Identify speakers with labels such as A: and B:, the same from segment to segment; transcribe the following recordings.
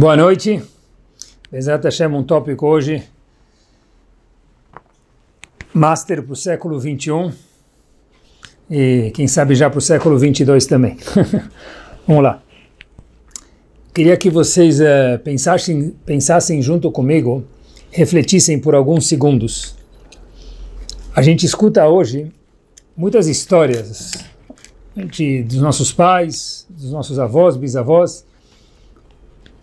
A: Boa noite. Bezat Hashem, um tópico hoje. Master para o século 21 e quem sabe já para o século 22 também. Vamos lá. Queria que vocês uh, pensassem, pensassem junto comigo, refletissem por alguns segundos. A gente escuta hoje muitas histórias né, de dos nossos pais, dos nossos avós, bisavós,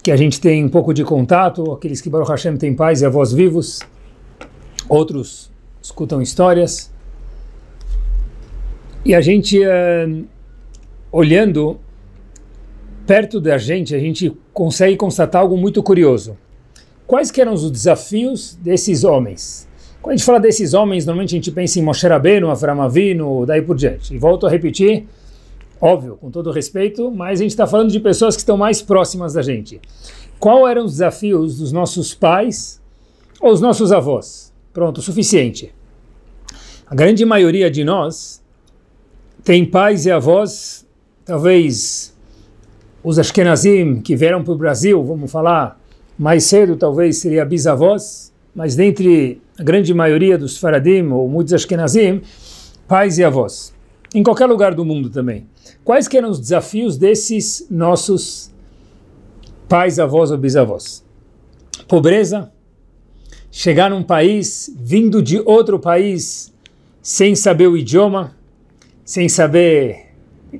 A: que a gente tem um pouco de contato, aqueles que Baruch Hashem tem pais e avós vivos, outros escutam histórias. E a gente, uh, olhando perto da gente, a gente consegue constatar algo muito curioso. Quais que eram os desafios desses homens? Quando a gente fala desses homens, normalmente a gente pensa em Moshe Rabbeinu, Avram Avinu, daí por diante. E volto a repetir, Óbvio, com todo respeito, mas a gente está falando de pessoas que estão mais próximas da gente. Qual eram os desafios dos nossos pais ou os nossos avós? Pronto, suficiente. A grande maioria de nós tem pais e avós, talvez os Ashkenazim que vieram para o Brasil, vamos falar mais cedo, talvez seria bisavós, mas dentre a grande maioria dos Faradim ou muitos Ashkenazim, pais e avós em qualquer lugar do mundo também. Quais que eram os desafios desses nossos pais, avós ou bisavós? Pobreza, chegar num país, vindo de outro país, sem saber o idioma, sem saber.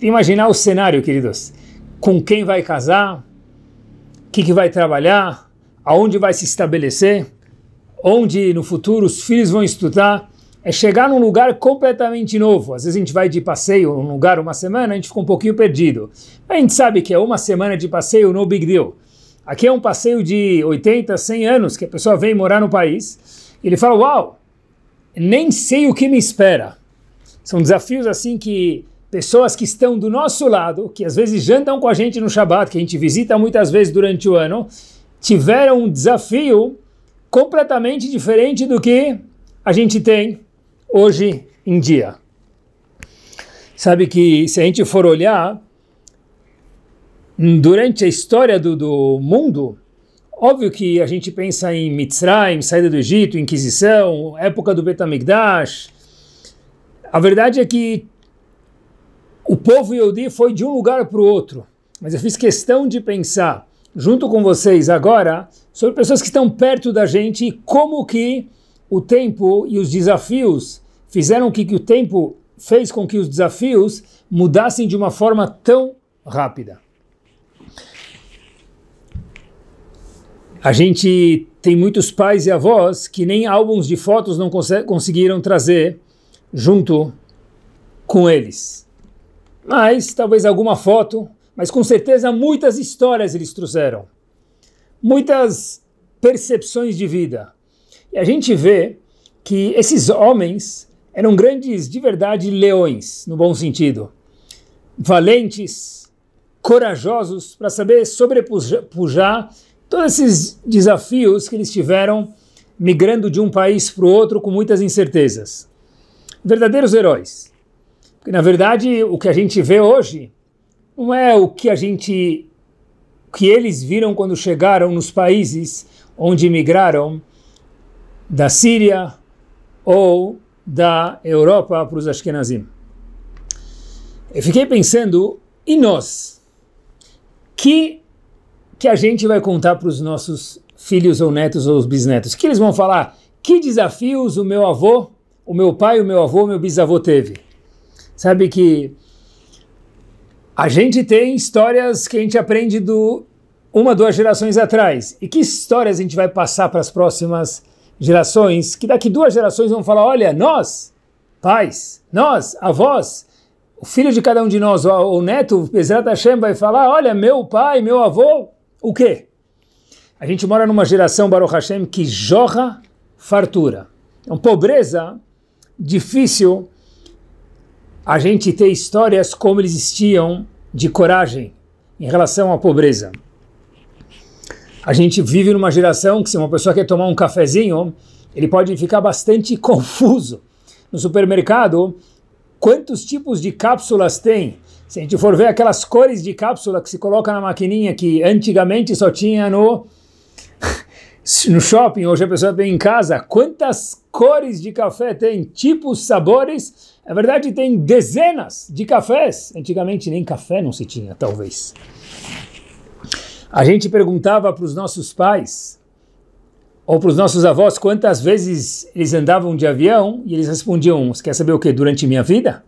A: Imaginar o cenário, queridos. Com quem vai casar, o que, que vai trabalhar, aonde vai se estabelecer, onde no futuro os filhos vão estudar é chegar num lugar completamente novo. Às vezes a gente vai de passeio num lugar uma semana, a gente fica um pouquinho perdido. A gente sabe que é uma semana de passeio, no big deal. Aqui é um passeio de 80, 100 anos que a pessoa vem morar no país. E ele fala: Uau, nem sei o que me espera. São desafios assim que pessoas que estão do nosso lado, que às vezes jantam com a gente no Shabat, que a gente visita muitas vezes durante o ano, tiveram um desafio completamente diferente do que a gente tem hoje em dia. Sabe que se a gente for olhar durante a história do, do mundo, óbvio que a gente pensa em Mitzrayim, saída do Egito, Inquisição, época do Betamigdash. A verdade é que o povo Yodi foi de um lugar para o outro. Mas eu fiz questão de pensar, junto com vocês agora, sobre pessoas que estão perto da gente e como que o tempo e os desafios fizeram que, que o tempo fez com que os desafios mudassem de uma forma tão rápida. A gente tem muitos pais e avós que nem álbuns de fotos não cons conseguiram trazer junto com eles. Mas talvez alguma foto, mas com certeza muitas histórias eles trouxeram. Muitas percepções de vida, e a gente vê que esses homens eram grandes, de verdade, leões, no bom sentido. Valentes, corajosos, para saber sobrepujar todos esses desafios que eles tiveram migrando de um país para o outro com muitas incertezas. Verdadeiros heróis. Porque, na verdade, o que a gente vê hoje não é o que a gente que eles viram quando chegaram nos países onde migraram da Síria ou da Europa para os Ashkenazim. Eu fiquei pensando, e nós? Que que a gente vai contar para os nossos filhos ou netos ou os bisnetos? Que eles vão falar? Que desafios o meu avô, o meu pai, o meu avô, o meu bisavô teve? Sabe que a gente tem histórias que a gente aprende do uma duas gerações atrás. E que histórias a gente vai passar para as próximas gerações que daqui duas gerações vão falar: olha, nós, pais, nós, avós, o filho de cada um de nós, o, neto, o Bezerra Hashem, vai falar: olha, meu pai, meu avô, o quê? A gente mora numa geração, Baruch Hashem, que jorra fartura. Então, pobreza, difícil a gente ter histórias como eles existiam de coragem em relação à pobreza. A gente vive numa geração que se uma pessoa quer tomar um cafezinho, ele pode ficar bastante confuso. No supermercado, quantos tipos de cápsulas tem? Se a gente for ver aquelas cores de cápsula que se coloca na maquininha que antigamente só tinha no no shopping, hoje a pessoa tem em casa, quantas cores de café tem, tipos, sabores. Na verdade, tem dezenas de cafés. Antigamente nem café não se tinha, talvez. A gente perguntava para os nossos pais ou para os nossos avós quantas vezes eles andavam de avião e eles respondiam: Você quer saber o que? Durante minha vida?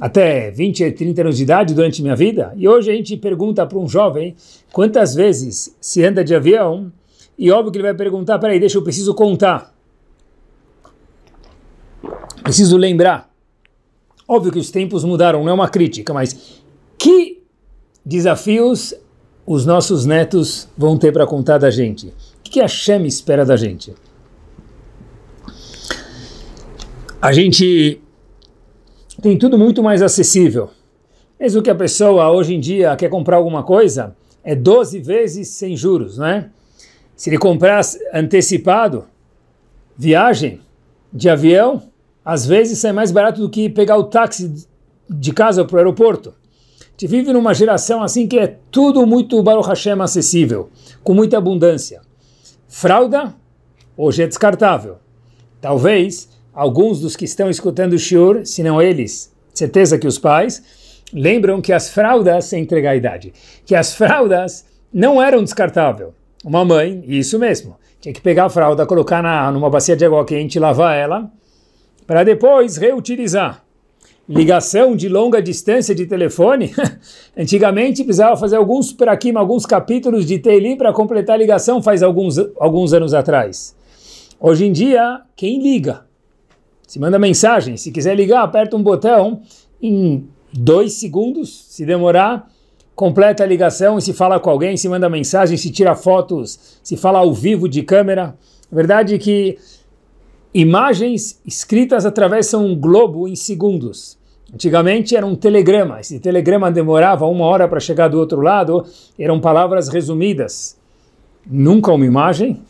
A: Até 20, 30 anos de idade, durante minha vida? E hoje a gente pergunta para um jovem quantas vezes se anda de avião e óbvio que ele vai perguntar: Peraí, deixa eu preciso contar. Preciso lembrar. Óbvio que os tempos mudaram, não é uma crítica, mas que desafios os nossos netos vão ter para contar da gente? O que a Shem espera da gente? A gente tem tudo muito mais acessível. Mesmo que a pessoa hoje em dia quer comprar alguma coisa, é 12 vezes sem juros, né? Se ele comprar antecipado, viagem de avião, às vezes sai mais barato do que pegar o táxi de casa para o aeroporto gente vive numa geração assim que é tudo muito Baruch Hashem acessível, com muita abundância. Fralda, hoje é descartável. Talvez alguns dos que estão escutando o Shur, se não eles, certeza que os pais, lembram que as fraldas, sem entregar a idade, que as fraldas não eram descartável. Uma mãe, isso mesmo, tinha que pegar a fralda, colocar na, numa bacia de água quente, lavar ela, para depois reutilizar ligação de longa distância de telefone. Antigamente precisava fazer alguns peraquim, alguns capítulos de TLI para completar a ligação faz alguns, alguns anos atrás. Hoje em dia, quem liga? Se manda mensagem, se quiser ligar, aperta um botão, em dois segundos, se demorar, completa a ligação e se fala com alguém, se manda mensagem, se tira fotos, se fala ao vivo de câmera. verdade é que Imagens escritas atravessam um globo em segundos. Antigamente era um telegrama. Esse telegrama demorava uma hora para chegar do outro lado. Eram palavras resumidas. Nunca uma imagem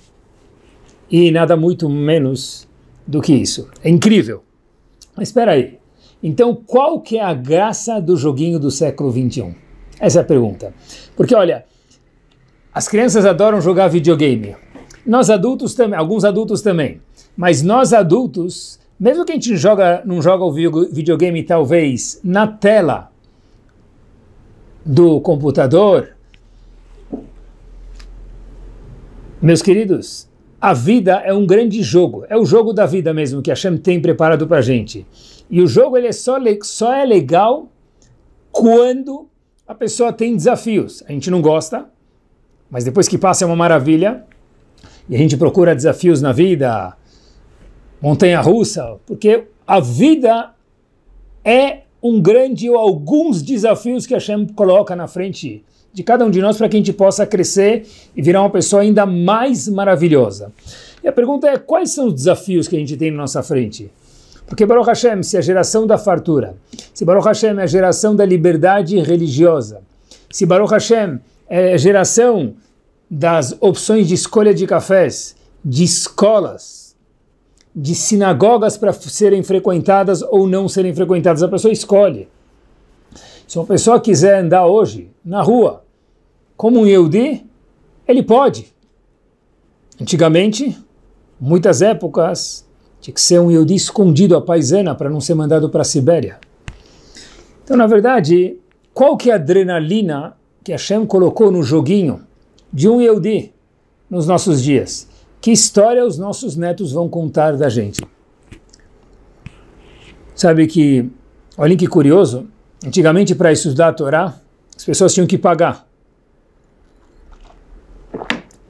A: e nada muito menos do que isso. É incrível. Mas espera aí. Então, qual que é a graça do joguinho do século 21? Essa é a pergunta. Porque olha, as crianças adoram jogar videogame. Nós adultos também, alguns adultos também. Mas nós adultos, mesmo que a gente joga, não joga o videogame talvez na tela do computador, meus queridos, a vida é um grande jogo, é o jogo da vida mesmo que a Shem tem preparado para a gente. E o jogo ele é só, só é legal quando a pessoa tem desafios. A gente não gosta, mas depois que passa é uma maravilha. E a gente procura desafios na vida, montanha-russa, porque a vida é um grande ou alguns desafios que a Hashem coloca na frente de cada um de nós para que a gente possa crescer e virar uma pessoa ainda mais maravilhosa. E a pergunta é: quais são os desafios que a gente tem na nossa frente? Porque Baruch Hashem, se é a geração da fartura, se Baruch Hashem é a geração da liberdade religiosa, se Baruch Hashem é a geração das opções de escolha de cafés, de escolas, de sinagogas para serem frequentadas ou não serem frequentadas. A pessoa escolhe. Se uma pessoa quiser andar hoje na rua como um Yehudi, ele pode. Antigamente, muitas épocas, tinha que ser um Yehudi escondido à paisana para não ser mandado para a Sibéria. Então, na verdade, qual que é a adrenalina que Hashem colocou no joguinho de um Yehudi nos nossos dias? que história os nossos netos vão contar da gente. Sabe que, olha que curioso, antigamente para estudar a Torá, as pessoas tinham que pagar.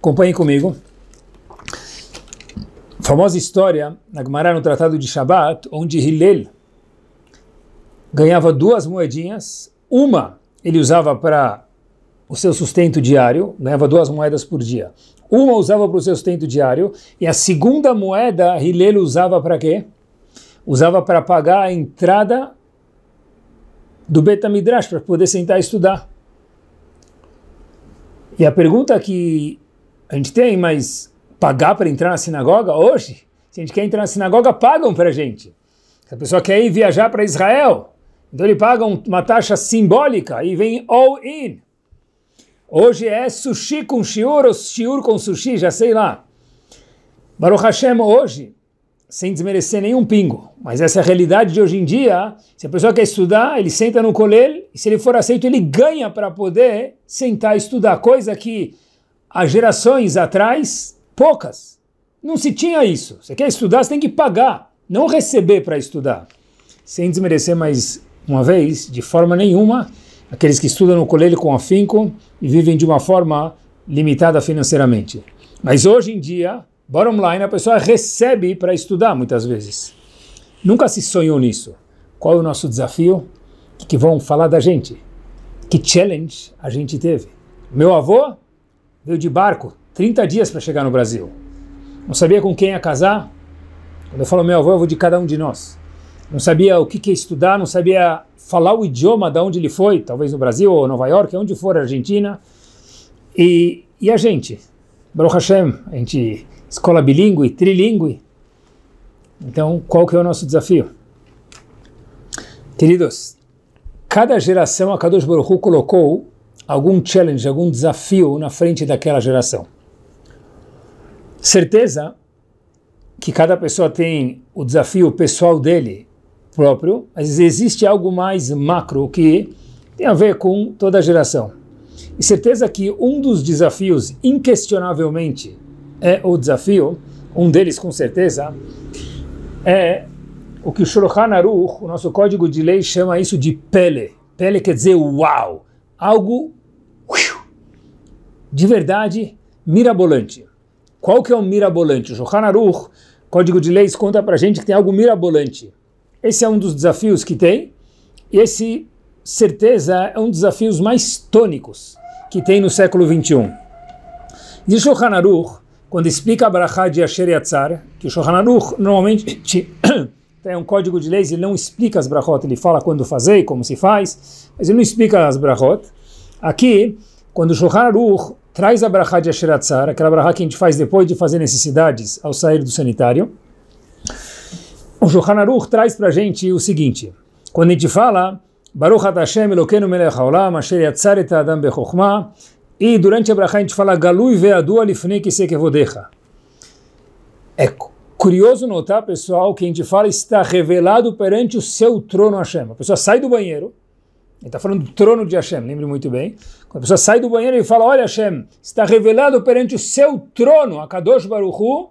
A: Acompanhem comigo. Famosa história na Gemara no Tratado de Shabat, onde Hillel ganhava duas moedinhas, uma ele usava para o seu sustento diário, ganhava duas moedas por dia. Uma usava para o seu sustento diário e a segunda moeda Hilel usava para quê? Usava para pagar a entrada do Betamidrash para poder sentar e estudar. E a pergunta que a gente tem, mas pagar para entrar na sinagoga hoje? Se a gente quer entrar na sinagoga, pagam para a gente. Se a pessoa quer ir viajar para Israel, então ele paga uma taxa simbólica e vem all in. Hoje é sushi com shiur ou shiur com sushi, já sei lá. Baruch Hashem hoje, sem desmerecer nenhum pingo, mas essa é a realidade de hoje em dia. Se a pessoa quer estudar, ele senta no colel e se ele for aceito, ele ganha para poder sentar e estudar, coisa que há gerações atrás, poucas, não se tinha isso. Você quer estudar, você tem que pagar, não receber para estudar. Sem desmerecer mais uma vez, de forma nenhuma, aqueles que estudam no colégio com afinco e vivem de uma forma limitada financeiramente. Mas hoje em dia, bottom line, a pessoa recebe para estudar muitas vezes. Nunca se sonhou nisso. Qual é o nosso desafio? O que vão falar da gente? Que challenge a gente teve? Meu avô veio de barco 30 dias para chegar no Brasil. Não sabia com quem ia casar. Quando eu falo meu avô, eu vou de cada um de nós. Não sabia o que, que ia estudar, não sabia falar o idioma da onde ele foi, talvez no Brasil ou Nova York, é onde for, Argentina. E, e a gente, Baruch Hashem, a gente escola bilíngue, trilingue. Então, qual que é o nosso desafio? Queridos, cada geração a Kadosh Baruch Hu colocou algum challenge, algum desafio na frente daquela geração. Certeza que cada pessoa tem o desafio pessoal dele próprio, mas existe algo mais macro que tem a ver com toda a geração. E certeza que um dos desafios, inquestionavelmente, é o desafio, um deles com certeza, é o que o Shulchan Aruch, o nosso código de lei, chama isso de pele. Pele quer dizer uau, algo de verdade mirabolante. Qual que é o mirabolante? O Shulchan Aruch, código de leis, conta pra gente que tem algo mirabolante. Esse é um dos desafios que tem, e esse, certeza, é um dos desafios mais tônicos que tem no século XXI. Diz Shohan Aruch, quando explica a Barachá de Asher Yatzar, que o Aruch normalmente tem um código de leis, ele não explica as brachot, ele fala quando fazer e como se faz, mas ele não explica as brachot. Aqui, quando o Aruch traz a Barachá de Asher Yatzar, aquela Barachá que a gente faz depois de fazer necessidades ao sair do sanitário, o Shulchan Aruch traz para a gente o seguinte, quando a gente fala Baruch Hashem Elokeinu melech haolam asher yatzar adam bechokma e durante a brachá a gente fala Galui ve'adu alifnei kisekevodecha. É curioso notar, pessoal, que a gente fala está revelado perante o seu trono Hashem. A pessoa sai do banheiro, ele está falando do trono de Hashem, lembre muito bem. Quando a pessoa sai do banheiro e fala, olha Hashem, está revelado perante o seu trono, a Kadosh Baruchu,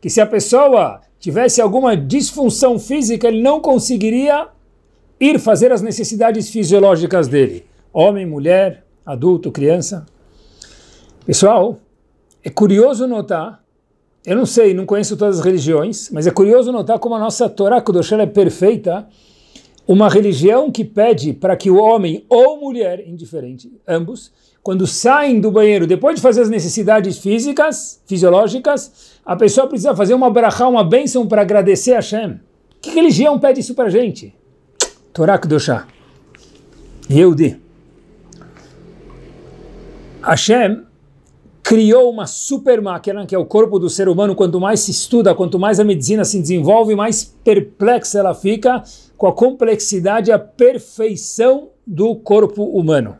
A: que se a pessoa tivesse alguma disfunção física, ele não conseguiria ir fazer as necessidades fisiológicas dele. Homem, mulher, adulto, criança. Pessoal, é curioso notar, eu não sei, não conheço todas as religiões, mas é curioso notar como a nossa Torá Kudosh é perfeita uma religião que pede para que o homem ou mulher, indiferente, ambos, quando saem do banheiro, depois de fazer as necessidades físicas, fisiológicas, a pessoa precisa fazer uma brachá, uma bênção para agradecer a Hashem. Que religião pede isso para gente? Torá Kedoshá. Yehudi. Hashem criou uma super máquina, que é o corpo do ser humano. Quanto mais se estuda, quanto mais a medicina se desenvolve, mais perplexa ela fica com a complexidade e a perfeição do corpo humano.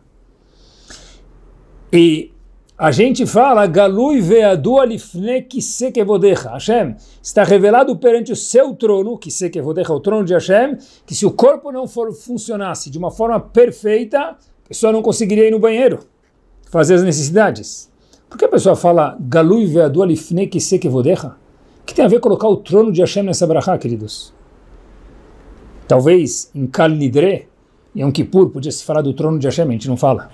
A: E a gente fala, Galui veadu alifnek sekevodecha. Hashem está revelado perante o seu trono, que sekevodecha, o trono de Hashem, que se o corpo não for, funcionasse de uma forma perfeita, a pessoa não conseguiria ir no banheiro, fazer as necessidades. Por que a pessoa fala, Galui veadu alifnek sekevodecha? que tem a ver colocar o trono de Hashem nessa brachá, queridos? Talvez em Kal Nidre, Yom Kippur, podia se falar do trono de Hashem, a gente não fala.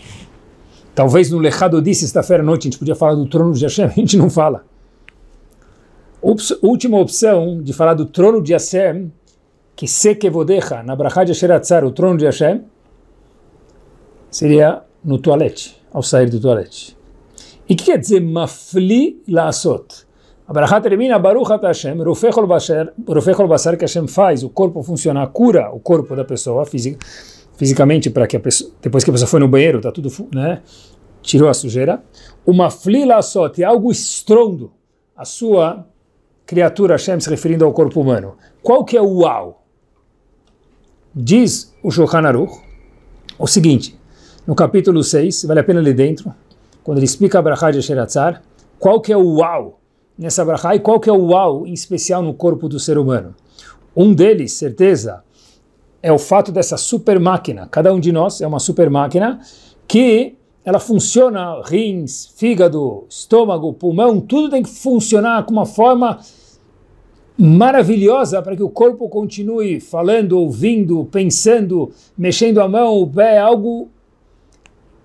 A: Talvez no disse sexta-feira à noite, a gente podia falar do trono de Hashem, a gente não fala. Ups, última opção de falar do trono de Hashem, que se quevodeja, na Brachad Asheratzar, o trono de Hashem, seria no toalete, ao sair do toalete. E o que quer dizer mafli laasot? A Barajá termina, Baruch Hashem, Rufechol Basar, que Hashem faz o corpo funcionar, cura o corpo da pessoa fisica, fisicamente, para que a pessoa, depois que a pessoa foi no banheiro, tá tudo, né, tirou a sujeira. Uma flila só, tem é algo estrondo, a sua criatura Hashem se referindo ao corpo humano. Qual que é o uau? Diz o Shulchan Aruch o seguinte, no capítulo 6, vale a pena ler dentro, quando ele explica a Barajá de Sheratzar, qual que é o uau? nessa brachá e qual que é o uau em especial no corpo do ser humano. Um deles, certeza, é o fato dessa super máquina. Cada um de nós é uma super máquina que ela funciona, rins, fígado, estômago, pulmão, tudo tem que funcionar com uma forma maravilhosa para que o corpo continue falando, ouvindo, pensando, mexendo a mão, o pé, algo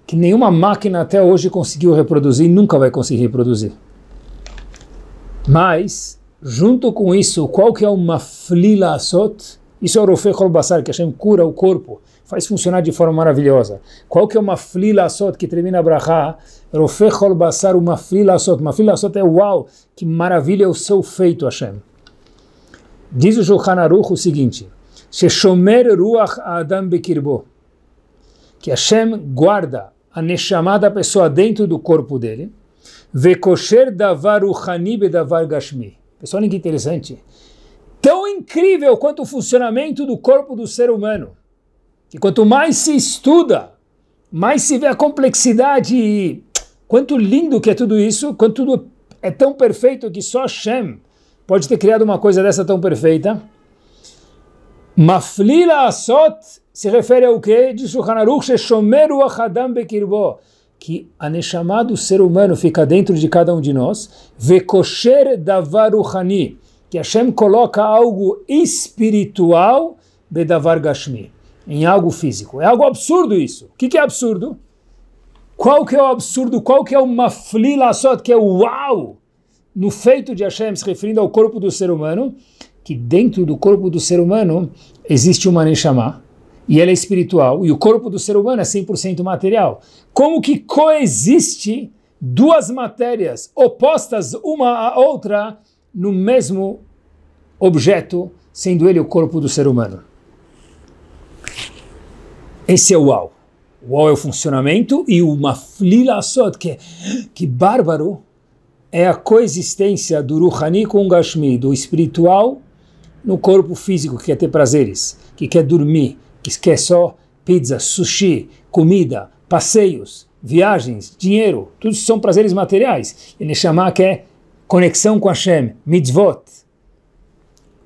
A: que nenhuma máquina até hoje conseguiu reproduzir e nunca vai conseguir reproduzir. Mas, junto com isso, qual que é uma flila asot? Isso é o Rofei Kolbassar, que Hashem cura o corpo, faz funcionar de forma maravilhosa. Qual que é uma flila Asot, que termina a Brahá? Rofei Kolbassar, uma Maflila Asot. Maflila Asot é uau, que maravilha o seu feito, Hashem. Diz o Shulchan Aruch o seguinte, Sheshomer Ruach Adam Bekirbo, que Hashem guarda a Neshama da pessoa dentro do corpo dele, Vekosher davar uchanib davar gashmi. Pessoal, olha que interessante. Tão incrível quanto o funcionamento do corpo do ser humano. e quanto mais se estuda, mais se vê a complexidade e quanto lindo que é tudo isso, quanto tudo é tão perfeito que só Hashem pode ter criado uma coisa dessa tão perfeita. Maflila asot se refere ao quê? De Shulchan Aruch, Shomeru Achadam Bekirbo que a Neshama do ser humano fica dentro de cada um de nós, Vekosher Davaruhani, que Hashem coloca algo espiritual Bedavar Gashmi, em algo físico. É algo absurdo isso. O que, que é absurdo? Qual que é o absurdo? Qual que é o mafli só que é uau, no feito de Hashem, se referindo ao corpo do ser humano, que dentro do corpo do ser humano existe uma Neshama, e ela é espiritual, e o corpo do ser humano é 100% material. Como que coexiste duas matérias opostas uma à outra no mesmo objeto, sendo ele o corpo do ser humano? Esse é o uau. O uau é o funcionamento e o Maflila sod, que, que bárbaro, é a coexistência do Ruhani com o Gashmi, do espiritual no corpo físico, que quer ter prazeres, que quer dormir, que é só pizza, sushi, comida, passeios, viagens, dinheiro, tudo isso são prazeres materiais. Ele Neshama que é conexão com Hashem, mitzvot,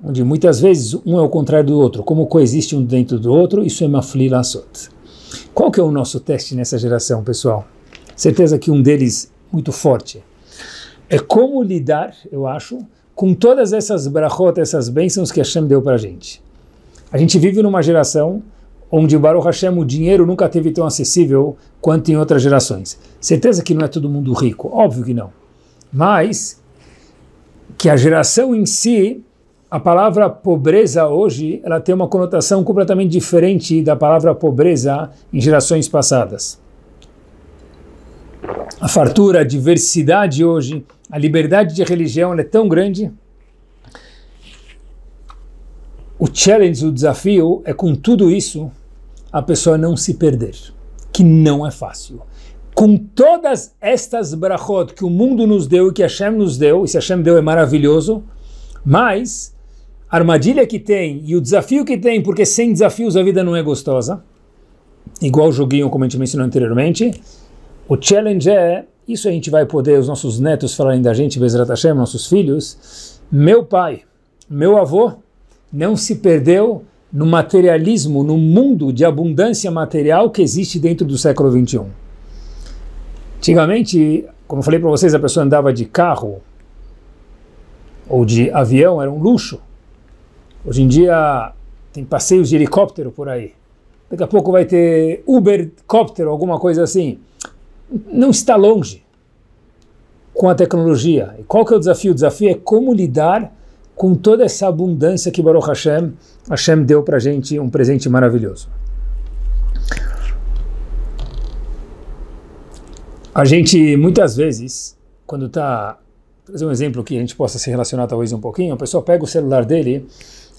A: onde muitas vezes um é o contrário do outro, como coexiste um dentro do outro, isso é mafli lassot. Qual que é o nosso teste nessa geração, pessoal? Certeza que um deles muito forte. É como lidar, eu acho, com todas essas brachot, essas bênçãos que Hashem deu para a gente. A gente vive numa geração onde Baruch Hashem o dinheiro nunca teve tão acessível quanto em outras gerações. Certeza que não é todo mundo rico, óbvio que não. Mas que a geração em si, a palavra pobreza hoje, ela tem uma conotação completamente diferente da palavra pobreza em gerações passadas. A fartura, a diversidade hoje, a liberdade de religião é tão grande o challenge, o desafio é com tudo isso a pessoa não se perder, que não é fácil. Com todas estas brachot que o mundo nos deu e que Hashem nos deu, e se Hashem deu é maravilhoso, mas a armadilha que tem e o desafio que tem, porque sem desafios a vida não é gostosa, igual o joguinho como a gente mencionou anteriormente, o challenge é, isso a gente vai poder, os nossos netos falarem da gente, Bezerra Hashem, nossos filhos, meu pai, meu avô, não se perdeu no materialismo, no mundo de abundância material que existe dentro do século XXI. Antigamente, como eu falei para vocês, a pessoa andava de carro ou de avião, era um luxo. Hoje em dia tem passeios de helicóptero por aí. Daqui a pouco vai ter Ubercóptero, alguma coisa assim. Não está longe com a tecnologia. E qual que é o desafio? O desafio é como lidar com toda essa abundância que Baruch Hashem, Hashem deu para gente um presente maravilhoso. A gente muitas vezes, quando está, trazer um exemplo que a gente possa se relacionar talvez um pouquinho, a pessoa pega o celular dele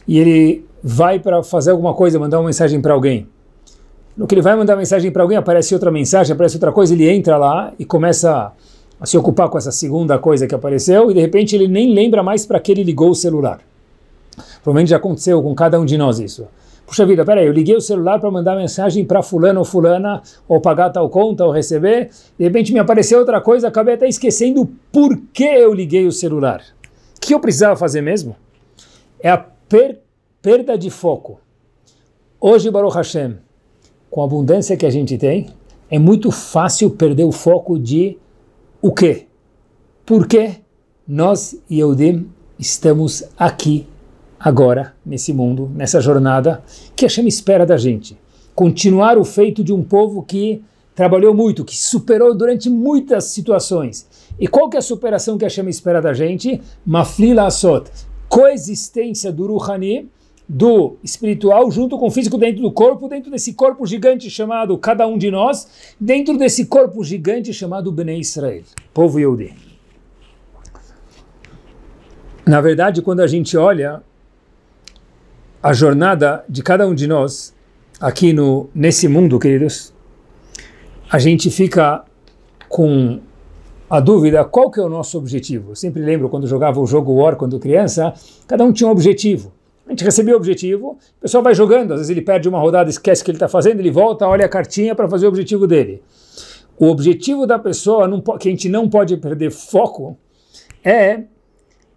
A: e ele vai para fazer alguma coisa, mandar uma mensagem para alguém. No que ele vai mandar mensagem para alguém, aparece outra mensagem, aparece outra coisa, ele entra lá e começa a a se ocupar com essa segunda coisa que apareceu e de repente ele nem lembra mais para que ele ligou o celular. Provavelmente já aconteceu com cada um de nós isso. Puxa vida, peraí, eu liguei o celular para mandar mensagem para fulano ou fulana, ou pagar tal conta, ou receber, de repente me apareceu outra coisa, acabei até esquecendo por que eu liguei o celular. O que eu precisava fazer mesmo? É a per perda de foco. Hoje, Baruch Hashem, com a abundância que a gente tem, é muito fácil perder o foco de o quê? Por que nós, Yehudim, estamos aqui, agora, nesse mundo, nessa jornada que a chama espera da gente? Continuar o feito de um povo que trabalhou muito, que superou durante muitas situações. E qual que é a superação que a chama espera da gente? Maflila Asot, coexistência do Ruhani do espiritual junto com o físico dentro do corpo, dentro desse corpo gigante chamado cada um de nós, dentro desse corpo gigante chamado Bnei Israel, povo Yehudi. Na verdade, quando a gente olha a jornada de cada um de nós aqui no nesse mundo, queridos, a gente fica com a dúvida qual que é o nosso objetivo. Eu sempre lembro quando jogava o jogo War quando criança, cada um tinha um objetivo a gente recebeu o objetivo, o pessoal vai jogando, às vezes ele perde uma rodada, esquece o que ele está fazendo, ele volta, olha a cartinha para fazer o objetivo dele. O objetivo da pessoa, não, que a gente não pode perder foco, é,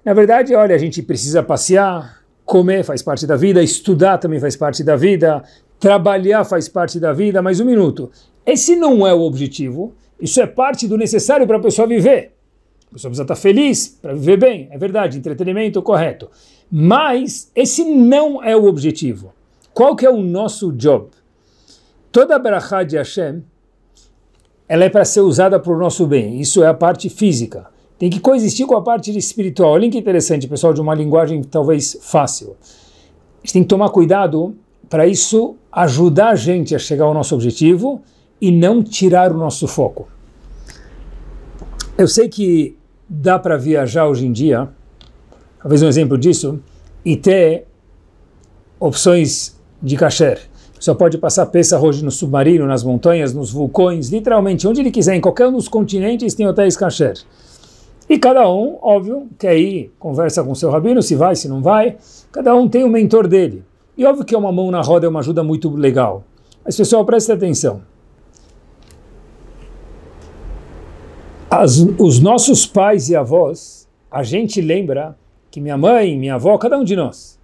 A: na verdade, olha, a gente precisa passear, comer faz parte da vida, estudar também faz parte da vida, trabalhar faz parte da vida, mais um minuto. Esse não é o objetivo, isso é parte do necessário para a pessoa viver. A pessoa precisa estar tá feliz para viver bem, é verdade, entretenimento correto. Mas esse não é o objetivo. Qual que é o nosso job? Toda a Berachá de Hashem, ela é para ser usada para o nosso bem. Isso é a parte física. Tem que coexistir com a parte espiritual. Olha que interessante, pessoal, de uma linguagem talvez fácil. A gente tem que tomar cuidado para isso ajudar a gente a chegar ao nosso objetivo e não tirar o nosso foco. Eu sei que dá para viajar hoje em dia Talvez um exemplo disso, e ter opções de kasher. Só pode passar peça hoje no submarino, nas montanhas, nos vulcões, literalmente, onde ele quiser, em qualquer um dos continentes tem hotéis kasher. E cada um, óbvio, quer ir, conversa com seu rabino, se vai, se não vai. Cada um tem o um mentor dele. E óbvio que uma mão na roda é uma ajuda muito legal. Mas, pessoal, preste atenção. As, os nossos pais e avós, a gente lembra que minha mãe, minha avó, cada um de nós,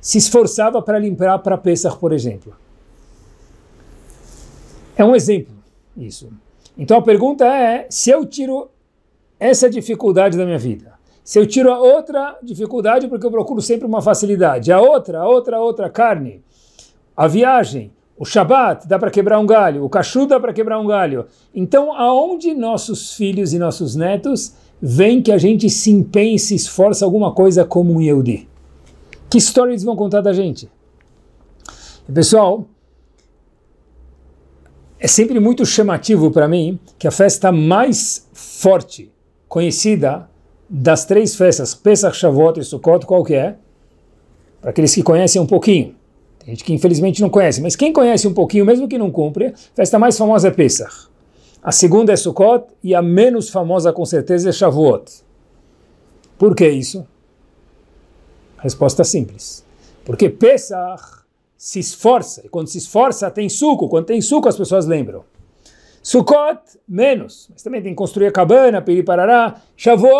A: se esforçava para limpar para Pesach, por exemplo. É um exemplo isso. Então a pergunta é, se eu tiro essa dificuldade da minha vida, se eu tiro a outra dificuldade, porque eu procuro sempre uma facilidade, a outra, a outra, a outra, carne, a viagem, o Shabat dá para quebrar um galho, o cachorro dá para quebrar um galho. Então, aonde nossos filhos e nossos netos vem que a gente se empenhe, se esforça alguma coisa como um Yehudi. Que história eles vão contar da gente? E, pessoal, é sempre muito chamativo para mim que a festa mais forte, conhecida das três festas, Pesach, Shavuot e Sukkot, qual que é? Para aqueles que conhecem um pouquinho. Tem gente que infelizmente não conhece, mas quem conhece um pouquinho, mesmo que não cumpra, a festa mais famosa é Pesach. A segunda é Sukkot e a menos famosa, com certeza, é Shavuot. Por que isso? Resposta simples. Porque Pesach se esforça, e quando se esforça tem suco, quando tem suco as pessoas lembram. Sukkot, menos, mas também tem que construir a cabana, parará. Shavuot,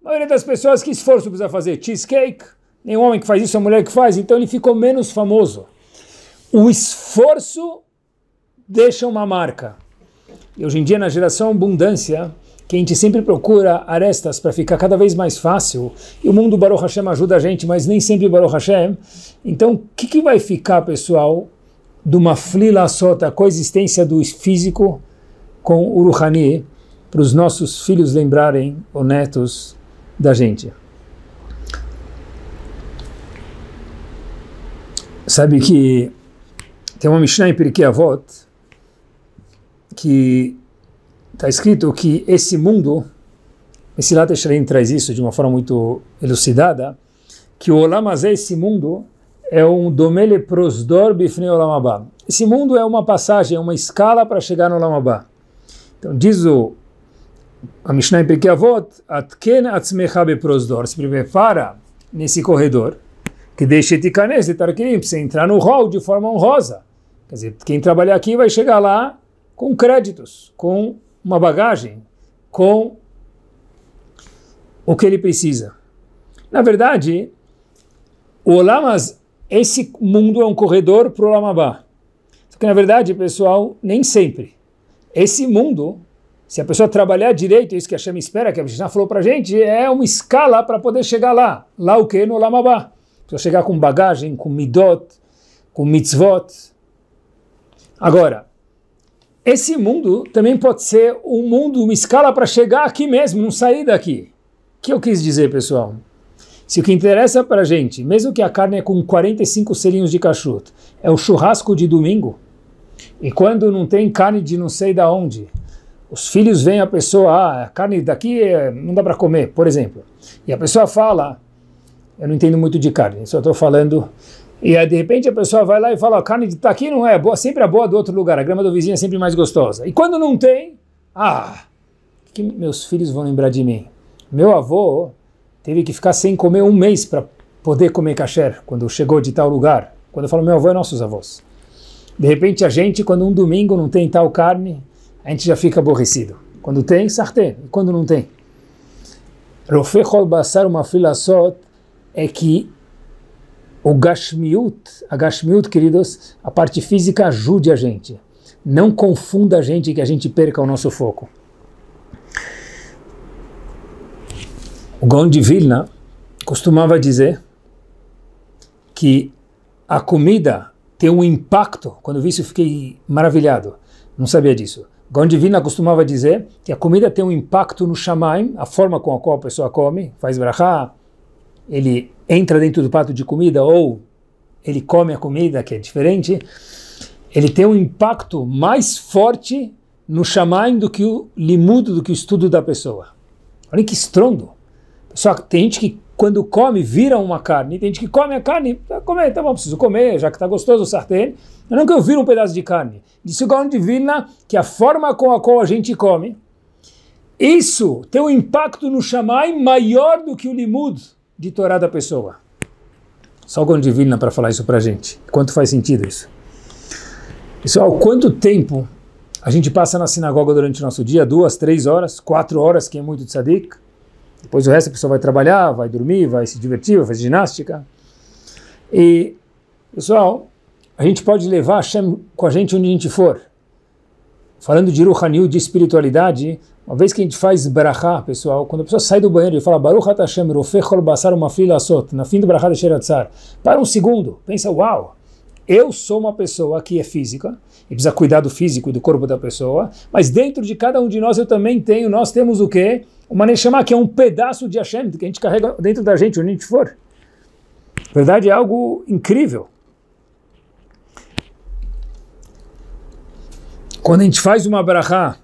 A: a maioria das pessoas que esforço precisa fazer? Cheesecake, nenhum homem que faz isso, é mulher que faz, então ele ficou menos famoso. O esforço deixa uma marca. E hoje em dia, na geração abundância, que a gente sempre procura arestas para ficar cada vez mais fácil, e o mundo Baruch Hashem ajuda a gente, mas nem sempre Baruch Hashem. Então, o que, que vai ficar, pessoal, de uma flila sota, a coexistência do físico com o Ruhani, para os nossos filhos lembrarem, ou netos da gente? Sabe que tem uma Mishnah em Pirkei Avot, que está escrito que esse mundo, esse Shalim traz isso de uma forma muito elucidada, que o Olamazé, esse mundo, é um domele prosdor bifnei olamabá. Esse mundo é uma passagem, é uma escala para chegar no olamabá. Então diz o a Mishnah em Pirkei atken atzmecha beprosdor, se prepara nesse corredor, que deixa etikanes de tarkirim, você entrar no hall de forma honrosa. Quer dizer, quem trabalhar aqui vai chegar lá com créditos, com uma bagagem, com o que ele precisa. Na verdade, o Olamas, esse mundo é um corredor para o Olamabá. Só que na verdade, pessoal, nem sempre. Esse mundo, se a pessoa trabalhar direito, é isso que a chama espera, que a Mishnah falou para a gente, é uma escala para poder chegar lá. Lá o que? No Olamabá. Para chegar com bagagem, com midot, com mitzvot. Agora, esse mundo também pode ser um mundo, uma escala para chegar aqui mesmo, não sair daqui. O que eu quis dizer, pessoal? Se o que interessa para a gente, mesmo que a carne é com 45 selinhos de cachorro, é o churrasco de domingo, e quando não tem carne de não sei da onde, os filhos veem a pessoa, ah, a carne daqui é, não dá para comer, por exemplo, e a pessoa fala, eu não entendo muito de carne, só estou falando e aí, de repente a pessoa vai lá e fala, a carne de taqui não é boa, sempre a é boa do outro lugar, a grama do vizinho é sempre mais gostosa. E quando não tem, ah, o que meus filhos vão lembrar de mim? Meu avô teve que ficar sem comer um mês para poder comer cachê quando chegou de tal lugar. Quando eu falo meu avô, é nossos avós. De repente a gente, quando um domingo não tem tal carne, a gente já fica aborrecido. Quando tem, sartén. Quando não tem. Rofechol basar uma filha só é que o Gashmiut, a Gashmiut, queridos, a parte física ajude a gente. Não confunda a gente que a gente perca o nosso foco. O Gaon Vilna costumava dizer que a comida tem um impacto. Quando vi isso, fiquei maravilhado. Não sabia disso. Gaon de costumava dizer que a comida tem um impacto no shamaim, a forma com a qual a pessoa come, faz brachá, ele entra dentro do prato de comida ou ele come a comida, que é diferente, ele tem um impacto mais forte no shamayim do que o limudo, do que o estudo da pessoa. Olha que estrondo. Só que tem gente que quando come vira uma carne, tem gente que come a carne, ah, comer, tá bom, preciso comer, já que tá gostoso o sartén, não que eu viro um pedaço de carne. Disse o Gaon de que a forma com a qual a gente come, isso tem um impacto no chamai maior do que o limudo de Torá da pessoa. Só o Gondivina para falar isso para a gente. Quanto faz sentido isso? Pessoal, quanto tempo a gente passa na sinagoga durante o nosso dia? Duas, três horas, quatro horas, que é muito de Depois o resto a pessoa vai trabalhar, vai dormir, vai se divertir, vai fazer ginástica. E, pessoal, a gente pode levar Hashem com a gente onde a gente for. Falando de Ruhanil, de espiritualidade, uma vez que a gente faz brachá, pessoal, quando a pessoa sai do banheiro e fala Baruch Hashem, Rofechol Basar, uma filha sot, na fim do brachá de Sheratzar, para um segundo, pensa, uau, eu sou uma pessoa que é física, e precisa cuidar do físico e do corpo da pessoa, mas dentro de cada um de nós eu também tenho, nós temos o quê? Uma Neshama, que é um pedaço de Hashem, que a gente carrega dentro da gente, onde a gente for. Na verdade, é algo incrível. Quando a gente faz uma brachá,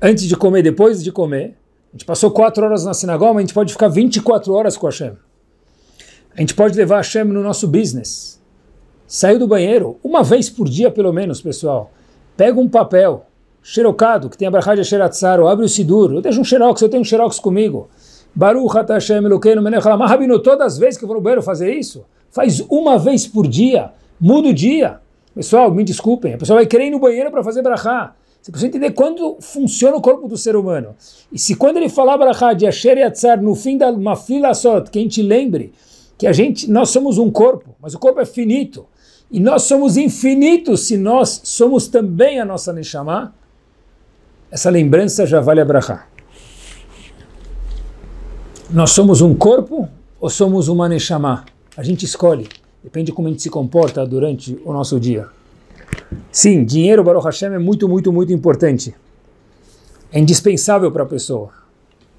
A: antes de comer, depois de comer. A gente passou quatro horas na sinagoga, mas a gente pode ficar 24 horas com Hashem. A gente pode levar Hashem no nosso business. Saiu do banheiro, uma vez por dia pelo menos, pessoal. Pega um papel, xerocado, que tem a Brachá de abre o Sidur. Eu deixo um xerox, eu tenho um xerox comigo. Baruch Hashem Elokeinu Menech Lamar. Rabino, todas as vezes que eu vou no banheiro fazer isso, faz uma vez por dia, muda o dia. Pessoal, me desculpem, a pessoa vai querer ir no banheiro para fazer Brachá. Você precisa entender quando funciona o corpo do ser humano. E se quando ele falar Barachá de Asher Yatzar no fim da uma fila só, que a gente lembre que a gente, nós somos um corpo, mas o corpo é finito. E nós somos infinitos se nós somos também a nossa Neshama. Essa lembrança já vale a Barachá. Nós somos um corpo ou somos uma Neshama? A gente escolhe. Depende de como a gente se comporta durante o nosso dia. Sim, dinheiro, Baruch Hashem, é muito, muito, muito importante. É indispensável para a pessoa.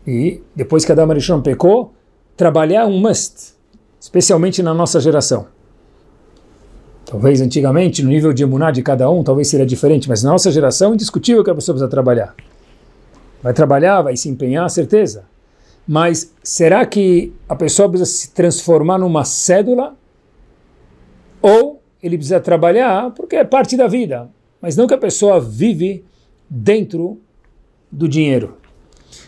A: E depois que Adam Arishon pecou, trabalhar é um must, especialmente na nossa geração. Talvez antigamente, no nível de emuná de cada um, talvez seria diferente, mas na nossa geração é indiscutível que a pessoa precisa trabalhar. Vai trabalhar, vai se empenhar, certeza. Mas será que a pessoa precisa se transformar numa cédula? Ou ele precisa trabalhar porque é parte da vida, mas não que a pessoa vive dentro do dinheiro.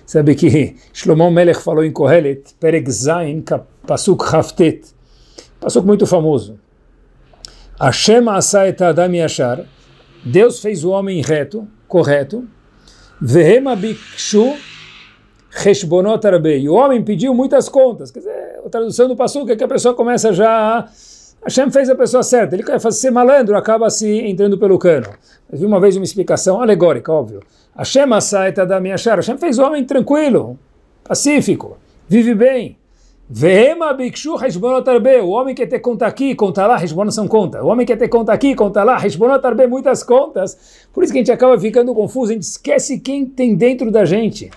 A: Sabe que Shlomo Melech falou em Kohelet, Perek Zain, Pasuk Haftet, Pasuk muito famoso. Hashem asa et adam yashar, Deus fez o homem reto, correto, vehema bikshu heshbonot e o homem pediu muitas contas, quer dizer, a tradução do Pasuk é que a pessoa começa já a Hashem fez a pessoa certa, ele quer fazer ser malandro, acaba se entrando pelo cano. Eu vi uma vez uma explicação alegórica, óbvio. Hashem asaita da minha shara. Hashem fez o homem tranquilo, pacífico, vive bem. Vema bikshu heshbonot O homem quer ter conta aqui, conta lá, heshbonot são contas. O homem quer ter conta aqui, conta lá, heshbonot arbe, muitas contas. Por isso que a gente acaba ficando confuso, a gente esquece quem tem dentro da gente.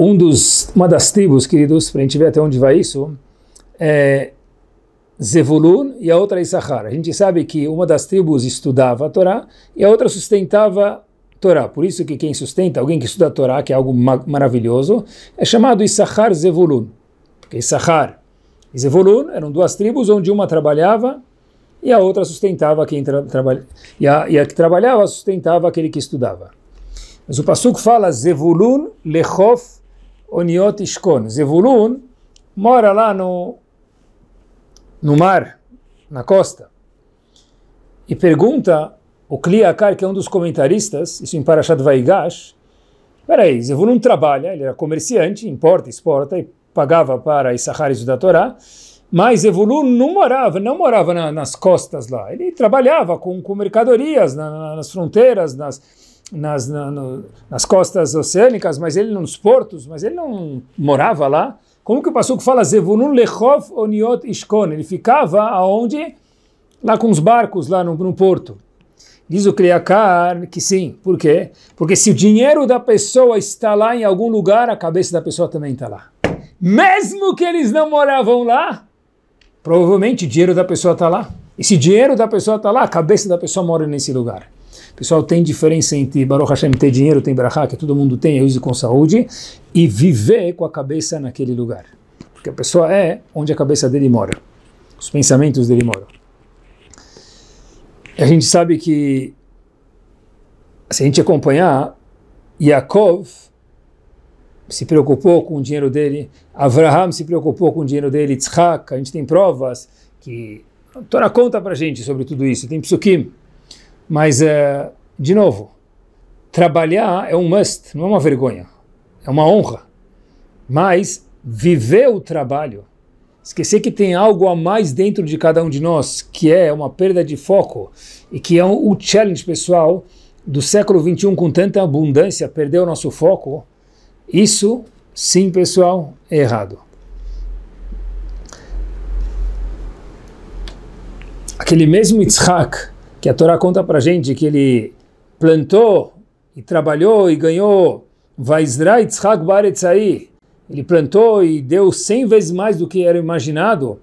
A: um dos, uma das tribos, queridos, para a gente ver até onde vai isso, é Zevulun e a outra é Issachar. A gente sabe que uma das tribos estudava a Torá e a outra sustentava a Torá. Por isso que quem sustenta, alguém que estuda a Torá, que é algo ma maravilhoso, é chamado Issachar Zevulun. Porque Issachar e Zevulun eram duas tribos onde uma trabalhava e a outra sustentava quem tra trabalhava. E, e a que trabalhava sustentava aquele que estudava. Mas o Passuco fala Zevulun Lechof Oniot Ishkon. Zevulun mora lá no, no mar, na costa, e pergunta o Kliakar, que é um dos comentaristas, isso em Parashat Vaigash, peraí, Zevulun trabalha, ele era comerciante, importa, exporta e pagava para Issacharis da Torá, mas Zevulun não morava, não morava na, nas costas lá, ele trabalhava com, com mercadorias, na, nas fronteiras, nas nas, na, no, nas costas oceânicas, mas ele nos portos, mas ele não morava lá. Como que o Passuco fala Zevunun Lechov Oniot Ishkon? Ele ficava aonde? Lá com os barcos, lá no, no porto. Diz o Kriakar que sim. Por quê? Porque se o dinheiro da pessoa está lá em algum lugar, a cabeça da pessoa também está lá. Mesmo que eles não moravam lá, provavelmente o dinheiro da pessoa está lá. E se o dinheiro da pessoa está lá, a cabeça da pessoa mora nesse lugar pessoal tem diferença entre Baruch Hashem ter dinheiro, tem Berachá, que todo mundo tem, use com saúde, e viver com a cabeça naquele lugar. Porque a pessoa é onde a cabeça dele mora, os pensamentos dele moram. a gente sabe que, se a gente acompanhar, Yaakov se preocupou com o dinheiro dele, Avraham se preocupou com o dinheiro dele, Tzchak, a gente tem provas que a Torá conta pra gente sobre tudo isso, tem psukim. Mas, é, de novo, trabalhar é um must, não é uma vergonha, é uma honra. Mas viver o trabalho, esquecer que tem algo a mais dentro de cada um de nós, que é uma perda de foco e que é um, o challenge pessoal do século XXI com tanta abundância, perder o nosso foco, isso sim, pessoal, é errado. Aquele mesmo Yitzhak que a Torá conta para gente que ele plantou e trabalhou e ganhou Ele plantou e deu cem vezes mais do que era imaginado.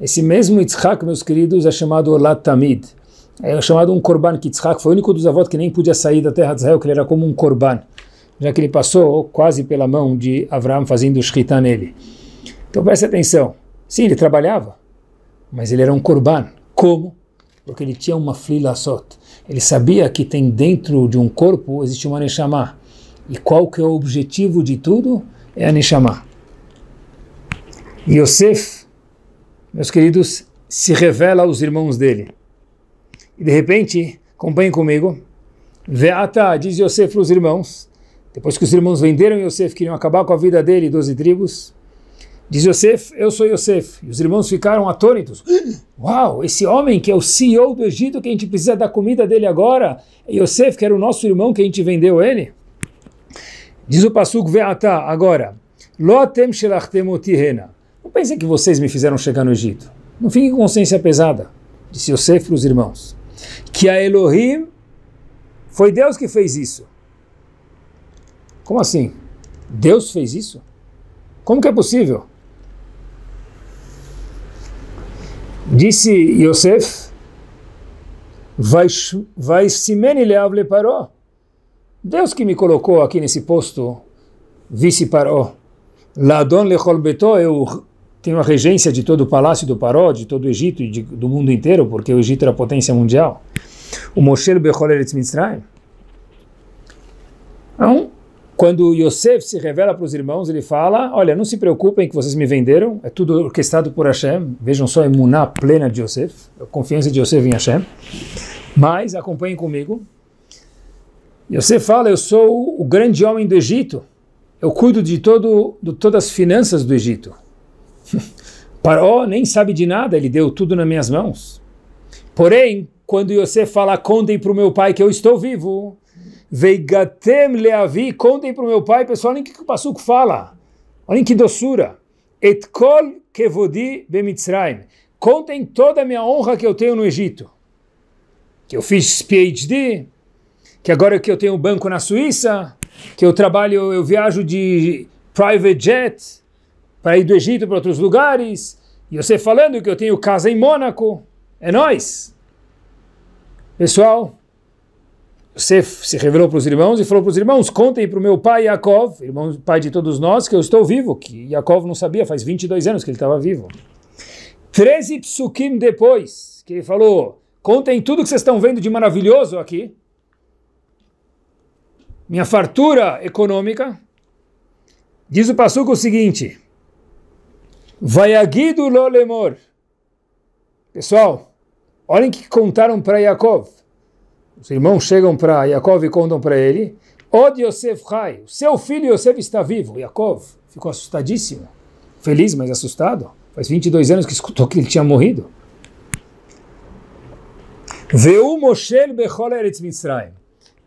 A: Esse mesmo Yitzhak, meus queridos, é chamado latamid É chamado um Korban, que Yitzhak foi o único dos avós que nem podia sair da terra de Israel, que ele era como um Korban, já que ele passou quase pela mão de Avraham fazendo Shkita nele. Então preste atenção. Sim, ele trabalhava, mas ele era um Korban. Como? porque ele tinha uma sot. Ele sabia que tem dentro de um corpo existe uma neshama. E qual que é o objetivo de tudo? É a neshama. Yosef, meus queridos, se revela aos irmãos dele. E de repente, acompanhem comigo, Veata diz Yosef para os irmãos, depois que os irmãos venderam Yosef, queriam acabar com a vida dele, e doze tribos, Diz Yosef, eu sou Yosef. E os irmãos ficaram atônitos. Uau, esse homem que é o CEO do Egito, que a gente precisa da comida dele agora, é Yosef, que era o nosso irmão que a gente vendeu ele. Diz o Passuco Veatá, agora, Lotem Shelachtemotihena. Não pensem que vocês me fizeram chegar no Egito. Não fiquem com consciência pesada, disse Yosef para os irmãos. Que a Elohim foi Deus que fez isso. Como assim? Deus fez isso? Como que é possível? Disse Yosef, vai simeni leavle paró. Deus que me colocou aqui nesse posto, vice paró. Ladon lechol betó, eu tenho a regência de todo o palácio do paró, de todo o Egito e de, do mundo inteiro, porque o Egito era potência mundial. O Moshe bechol eretz Mitzrayim. Então, quando Yosef se revela para os irmãos, ele fala: Olha, não se preocupem que vocês me venderam, é tudo orquestrado por Hashem. Vejam só a emuná plena de Yosef, a confiança de Yosef em Hashem. Mas acompanhem comigo. Yosef fala: Eu sou o grande homem do Egito, eu cuido de, todo, de todas as finanças do Egito. Paró nem sabe de nada, ele deu tudo nas minhas mãos. Porém, quando Yosef fala, contem para o meu pai que eu estou vivo, Veigatem leavi, contem para o meu pai, pessoal, olhem o que o Passuco fala. Olhem que doçura. Et kol kevodi bemitzraim. Contem toda a minha honra que eu tenho no Egito. Que eu fiz PhD, que agora que eu tenho um banco na Suíça, que eu trabalho, eu viajo de private jet para ir do Egito para outros lugares, e você falando que eu tenho casa em Mônaco. É nós. Pessoal, Yosef se revelou para os irmãos e falou para os irmãos: contem para o meu pai Yaakov, irmão, pai de todos nós, que eu estou vivo, que Yaakov não sabia, faz 22 anos que ele estava vivo. Treze psukim depois, que ele falou: contem tudo que vocês estão vendo de maravilhoso aqui, minha fartura econômica. Diz o Passuco o seguinte: Vaiagidu lo Lolemor. Pessoal, olhem que contaram para Yaakov. Os irmãos chegam para Yaakov e contam para ele: Od Yosef Hai, seu filho Yosef está vivo. Yaakov ficou assustadíssimo, feliz, mas assustado. Faz 22 anos que escutou que ele tinha morrido. Veu Moshe Bechol Eretz Mitzrayim.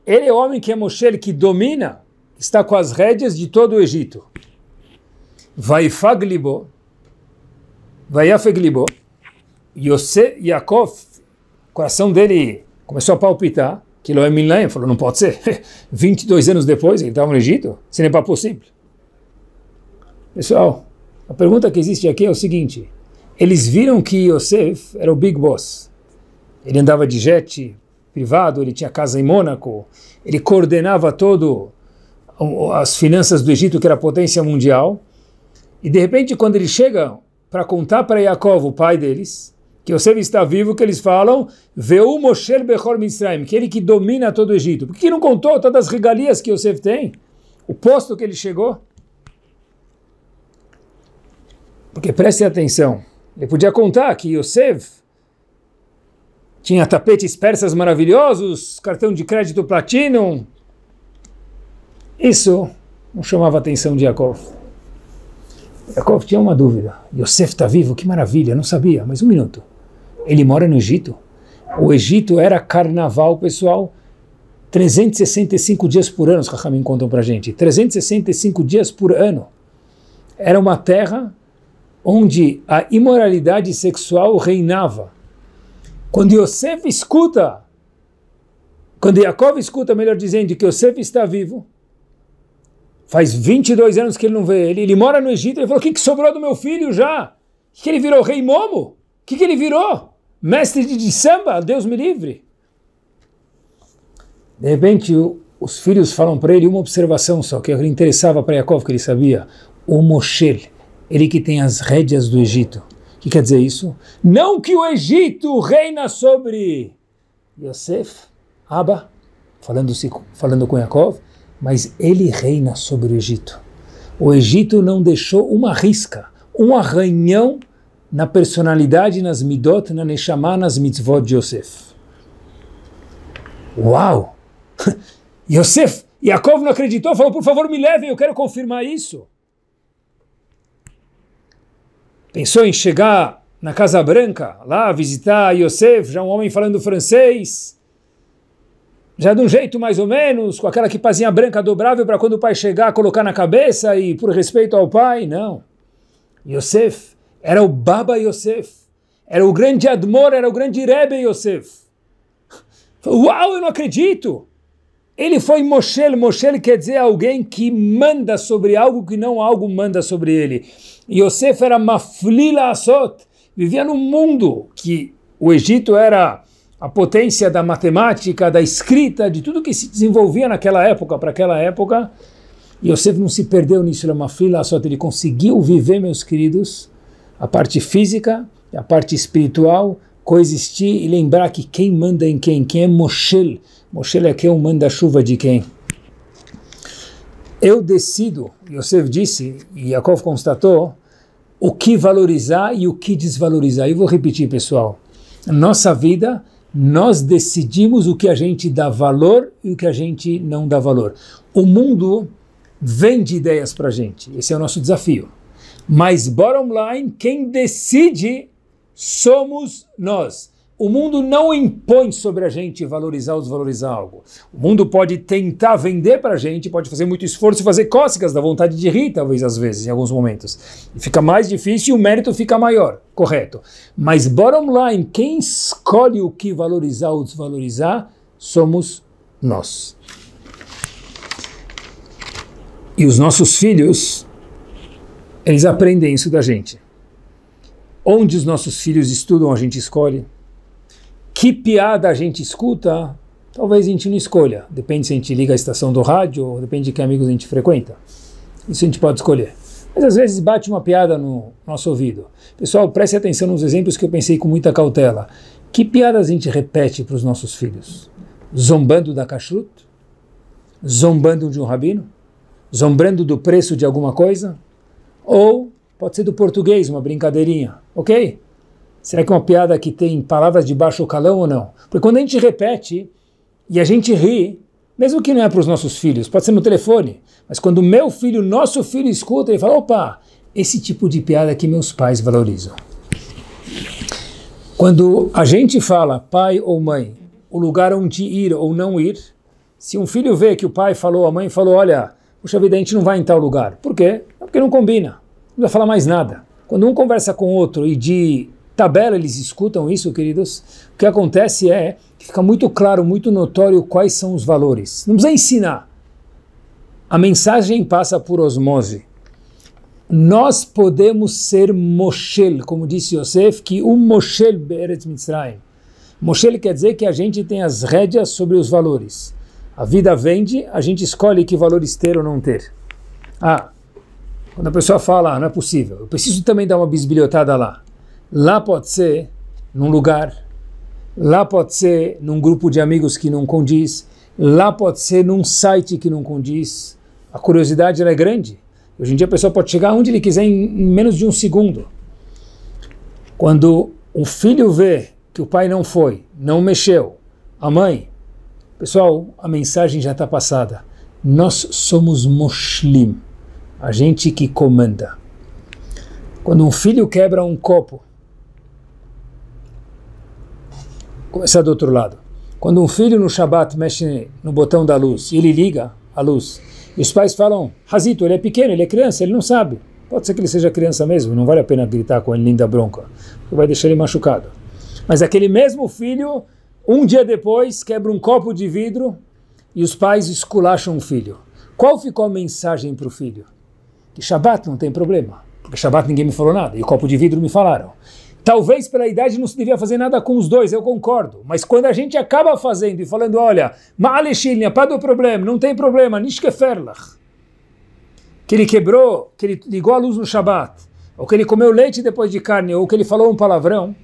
A: Ele é o homem que é Moshe, que domina, está com as rédeas de todo o Egito. Vai faglibo, vai afeglibo. Yosef, Yaakov, coração dele Começou a palpitar que Elohim Milan falou, não pode ser. 22 anos depois, ele estava no Egito, se nem é para possível. Pessoal, a pergunta que existe aqui é o seguinte, eles viram que Yosef era o Big Boss. Ele andava de jet privado, ele tinha casa em Mônaco, ele coordenava todo as finanças do Egito, que era potência mundial. E de repente, quando ele chega para contar para Yaakov, o pai deles, que Yosef está vivo, que eles falam, Veu Moshe Bechor Mitzrayim, que ele que domina todo o Egito. Por que não contou todas as regalias que Yosef tem? O posto que ele chegou? Porque preste atenção, ele podia contar que Yosef tinha tapetes persas maravilhosos, cartão de crédito platino. Isso não chamava a atenção de Yakov. Yakov tinha uma dúvida. Yosef está vivo, que maravilha, não sabia, mas um minuto. Ele mora no Egito. O Egito era carnaval, pessoal. 365 dias por ano, os Rahamim contam para gente. 365 dias por ano. Era uma terra onde a imoralidade sexual reinava. Quando Yosef escuta, quando Yaakov escuta, melhor dizendo, que Yosef está vivo, faz 22 anos que ele não vê ele, ele mora no Egito, ele falou, o que, que sobrou do meu filho já? O que, que ele virou, rei momo? O que, que ele virou? mestre de samba, Deus me livre. De repente, os filhos falam para ele uma observação só, que interessava para Yaakov, que ele sabia, o Moshel, ele que tem as rédeas do Egito. O que quer dizer isso? Não que o Egito reina sobre Yosef, Abba, falando, falando com Yaakov, mas ele reina sobre o Egito. O Egito não deixou uma risca, um arranhão na personalidade, nas midot, na neshama, nas mitzvot de Yosef. Uau! Yosef, Yaakov não acreditou, falou, por favor me levem, eu quero confirmar isso. Pensou em chegar na Casa Branca, lá visitar Yosef, já um homem falando francês, já de um jeito mais ou menos, com aquela quipazinha branca dobrável para quando o pai chegar colocar na cabeça e por respeito ao pai, não. Yosef era o Baba Yosef. Era o grande Admor, era o grande Rebbe Yosef. Uau, eu não acredito! Ele foi Moshel. Moshel quer dizer alguém que manda sobre algo que não algo manda sobre ele. Yosef era Maflila Asot. Vivia num mundo que o Egito era a potência da matemática, da escrita, de tudo que se desenvolvia naquela época, para aquela época. Yosef não se perdeu nisso, ele é uma fila só, ele conseguiu viver, meus queridos, a parte física e a parte espiritual coexistir e lembrar que quem manda em quem, quem é Moshel, Moshel é quem é manda a chuva de quem. Eu decido, Yosef disse, e Yakov constatou, o que valorizar e o que desvalorizar. Eu vou repetir, pessoal. Nossa vida, nós decidimos o que a gente dá valor e o que a gente não dá valor. O mundo vende ideias para gente. Esse é o nosso desafio. Mas, bottom line, quem decide somos nós. O mundo não impõe sobre a gente valorizar ou desvalorizar algo. O mundo pode tentar vender para a gente, pode fazer muito esforço e fazer cócegas da vontade de rir, talvez, às vezes, em alguns momentos. E fica mais difícil e o mérito fica maior, correto. Mas, bottom line, quem escolhe o que valorizar ou desvalorizar somos nós. E os nossos filhos eles aprendem isso da gente. Onde os nossos filhos estudam, a gente escolhe. Que piada a gente escuta, talvez a gente não escolha. Depende se a gente liga a estação do rádio, ou depende de que amigos a gente frequenta. Isso a gente pode escolher. Mas às vezes bate uma piada no nosso ouvido. Pessoal, preste atenção nos exemplos que eu pensei com muita cautela. Que piadas a gente repete para os nossos filhos? Zombando da cachorro? Zombando de um rabino? Zombando do preço de alguma coisa? Ou pode ser do português, uma brincadeirinha, ok? Será que é uma piada que tem palavras de baixo calão ou não? Porque quando a gente repete e a gente ri, mesmo que não é para os nossos filhos, pode ser no telefone, mas quando meu filho, nosso filho escuta, ele fala: opa, esse tipo de piada que meus pais valorizam. Quando a gente fala pai ou mãe, o lugar onde ir ou não ir, se um filho vê que o pai falou, a mãe falou: olha, puxa vida, a gente não vai em tal lugar. Por quê? porque não combina, não vai falar mais nada. Quando um conversa com o outro e de tabela eles escutam isso, queridos, o que acontece é que fica muito claro, muito notório quais são os valores. Não precisa ensinar. A mensagem passa por osmose. Nós podemos ser Moshel, como disse Yosef, que um Moshel Beretz Mitzrayim. Moshel quer dizer que a gente tem as rédeas sobre os valores. A vida vende, a gente escolhe que valores ter ou não ter. Ah, quando a pessoa fala, ah, não é possível, eu preciso também dar uma bisbilhotada lá. Lá pode ser num lugar, lá pode ser num grupo de amigos que não condiz, lá pode ser num site que não condiz. A curiosidade é grande. Hoje em dia a pessoa pode chegar onde ele quiser em menos de um segundo. Quando o filho vê que o pai não foi, não mexeu, a mãe, pessoal, a mensagem já está passada. Nós somos moshlim a gente que comanda. Quando um filho quebra um copo, começar do outro lado. Quando um filho no Shabat mexe no botão da luz e ele liga a luz, e os pais falam, Razito, ele é pequeno, ele é criança, ele não sabe. Pode ser que ele seja criança mesmo, não vale a pena gritar com ele linda bronca, porque vai deixar ele machucado. Mas aquele mesmo filho, um dia depois, quebra um copo de vidro e os pais esculacham o filho. Qual ficou a mensagem para o filho? que Shabat não tem problema, porque Shabat ninguém me falou nada, e o copo de vidro me falaram. Talvez pela idade não se devia fazer nada com os dois, eu concordo. Mas quando a gente acaba fazendo e falando, olha, Ma'aleshilnya, pá do problema, não tem problema, Nishkeferlach, que ele quebrou, que ele ligou a luz no Shabat, ou que ele comeu leite depois de carne, ou que ele falou um palavrão,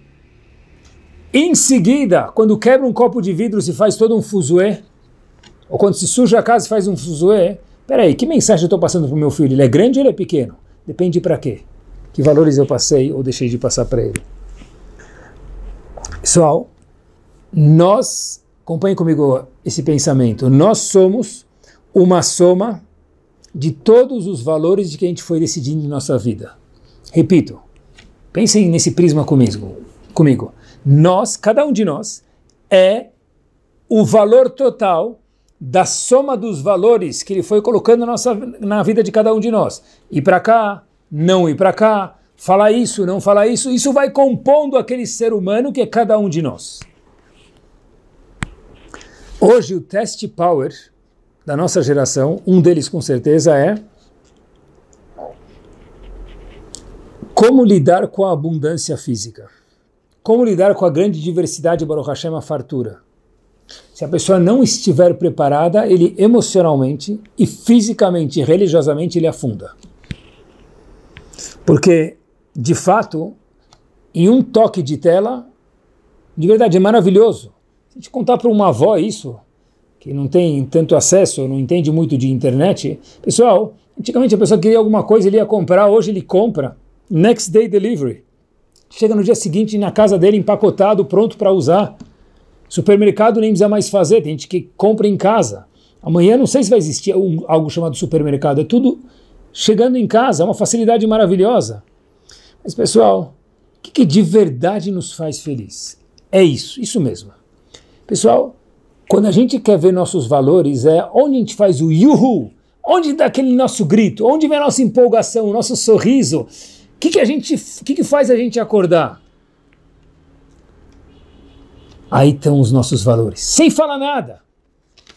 A: em seguida, quando quebra um copo de vidro, se faz todo um fuzué, ou quando se suja a casa, faz um fuzué, Peraí, que mensagem eu estou passando para o meu filho? Ele é grande ou ele é pequeno? Depende para quê. Que valores eu passei ou deixei de passar para ele. Pessoal, nós, acompanhem comigo esse pensamento, nós somos uma soma de todos os valores de que a gente foi decidindo em nossa vida. Repito, pensem nesse prisma comigo. comigo. Nós, cada um de nós, é o valor total da soma dos valores que ele foi colocando na, nossa, na vida de cada um de nós. Ir para cá, não ir para cá, falar isso, não falar isso, isso vai compondo aquele ser humano que é cada um de nós. Hoje o teste power da nossa geração, um deles com certeza é como lidar com a abundância física. Como lidar com a grande diversidade, Baruch Hashem, a fartura se a pessoa não estiver preparada, ele emocionalmente e fisicamente e religiosamente ele afunda. Porque, de fato, em um toque de tela, de verdade, é maravilhoso. Se a gente contar para uma avó isso, que não tem tanto acesso, não entende muito de internet, pessoal, antigamente a pessoa queria alguma coisa, ele ia comprar, hoje ele compra. Next day delivery. Chega no dia seguinte na casa dele empacotado, pronto para usar. Supermercado nem precisa mais fazer, tem gente que compra em casa. Amanhã não sei se vai existir um, algo chamado supermercado, é tudo chegando em casa, é uma facilidade maravilhosa. Mas pessoal, o que, que de verdade nos faz feliz? É isso, isso mesmo. Pessoal, quando a gente quer ver nossos valores, é onde a gente faz o yuhu, onde dá aquele nosso grito, onde vem a nossa empolgação, o nosso sorriso. O que, que a gente, que, que faz a gente acordar? Aí estão os nossos valores. Sem falar nada.